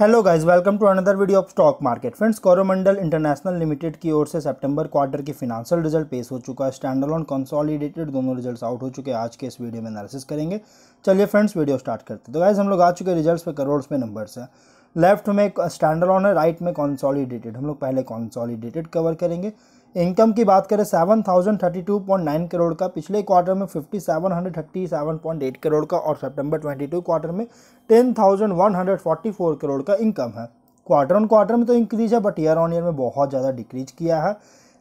hello guys welcome to another video of stock market friends Coromandel international limited की ओर से सितंबर क्वार्टर की फिनांशियल रिजल्ट पेश हो चुका है ऑन कंसोलिडेटेड दोनों रिजल्ट्स आउट हो चुके हैं आज के इस वीडियो में एनालिसिस करेंगे चलिए फ्रेंड्स वीडियो स्टार्ट करते हैं तो गाइज हम लोग आ चुके रिजल्ट पे करोड़ में नंबर्स है लेफ्ट में ऑन है राइट में कॉन्सॉलीडेटेड हम लोग पहले कॉन्सॉलीडेटेड कवर करेंगे इनकम की बात करें seven thousand thirty two point nine crore का पिछले क्वार्टर में fifty seven hundred thirty seven point eight crore का और सितंबर ट्वेंटी टू क्वार्टर में ten thousand one hundred forty four crore का इनकम है क्वार्टर ऑन क्वार्टर में तो इंक्रीज है बट ईयर ऑन ईयर में बहुत ज़्यादा डिक्रीज किया है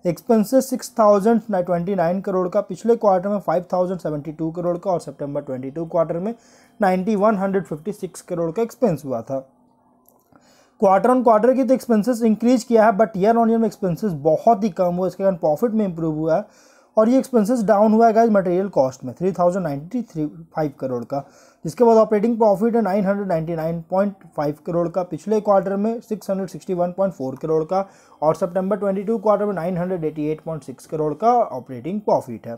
expenses six thousand twenty nine crore का पिछले क्वार्टर में five thousand seventy two crore का और सितंबर ट्वेंटी टू क्वार्टर में ninety one hundred fifty six crore का एक्सपेंस हुआ था क्वार्टर ऑन क्वार्टर की तो एक्सपेंसेस इंक्रीज किया है बट ईयर ऑन ईयर में एक्सपेंसेस बहुत ही कम हुआ इसके कारण प्रॉफिट में इंप्रूव हुआ है और ये एक्सपेंसेस डाउन हुआ है गाइज मटेरियल कॉस्ट में three thousand ninety three five crore का जिसके बाद ऑपरेटिंग प्रॉफिट है nine hundred ninety nine point five crore का पिछले क्वार्टर में six hundred sixty one point four crore का और सितंबर ट्वेंटी टू क्वार्टर में nine hundred eighty eight point six crore का ऑपरेटिंग प्रॉफिट है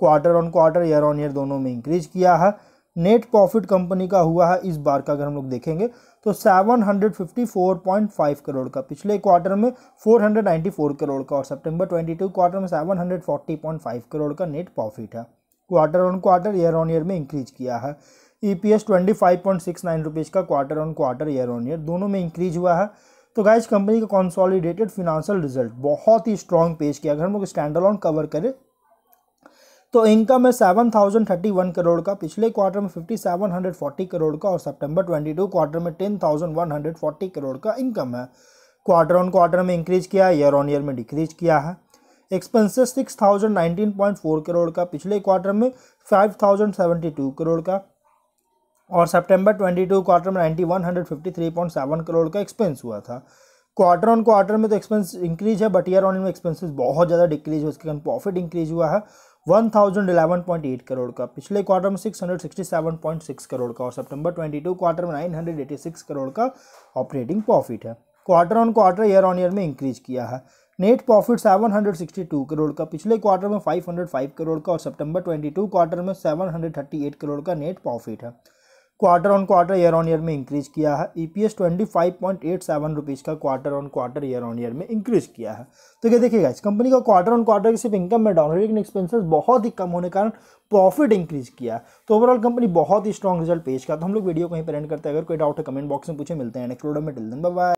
quarter on quarter year on year दोनों में इंक्रीज किया है नेट प्रॉफिट कंपनी का हुआ है इस बार का अगर हम लोग देखेंगे तो 754.5 करोड़ का पिछले क्वार्टर में 494 करोड़ का और सितंबर 22 क्वार्टर में 740.5 करोड़ का नेट प्रॉफिट है quarter on quarter year on year में इंक्रीज किया है E P S twenty five point six nine rupees का quarter on quarter year on year दोनों में इंक्रीज हुआ है तो गाइज कंपनी का कॉन्सॉलीडेटेड फिनेंशियल रिजल्ट बहुत ही स्ट्रॉन्ग पेश किया अगर हम लोग स्टैंडर्ड ऑन कवर करें तो इनकम है seven thousand thirty one crore का पिछले क्वार्टर में fifty seven hundred forty crore का और सितंबर ट्वेंटी टू क्वार्टर में ten thousand one hundred forty crore का इनकम है क्वार्टर ऑन क्वार्टर में इंक्रीज किया है ईयर ऑन ईयर में डिक्रीज किया है expenses six thousand nineteen point four crore का पिछले क्वार्टर में five thousand seventy two crore का और ट्वेंटी टू क्वार्टर में ninety one hundred fifty three point seven crore का एक्सपेंस हुआ था क्वार्टर ऑन क्वार्टर में तो एक्सपेंस इंक्रीज है बट ईयर ऑन ईयर में एक्सपेंसेस बहुत ज़्यादा डिक्रीज हुआ इसके कारण प्रॉफिट इंक्रीज हुआ है 1011.8 करोड़ का पिछले क्वार्टर में 667.6 करोड़ का और सितंबर 22 क्वार्टर में 986 करोड़ का ऑपरेटिंग प्रॉफिट है quarter on quarter year on year में इंक्रीज किया है नेट प्रॉफिट 762 करोड़ का पिछले क्वार्टर में 505 करोड़ का और सितंबर 22 क्वार्टर में 738 करोड़ का नेट प्रॉफिट है quarter on quarter year on year में इंक्रीज किया है E P S twenty five point eight seven rupees का quarter on quarter year on year में इंक्रीज किया है तो क्या देखिएगा इस कंपनी का क्वार्टर ऑन क्वार्टर सिर्फ इनकम में डाउन है लेकिन एक्सपेंसेस बहुत ही कम होने के कारण प्रॉफिट इंक्रीज किया तो ओवरऑल कंपनी बहुत ही स्ट्रॉन्ग रिजल्ट पेश किया तो हम लोग वीडियो को पर एंड करते हैं अगर कोई डाउट है कमेंट बॉक्स में पूछे मिलते हैं नेक्स्ट वीडियो में टिल दिन बाय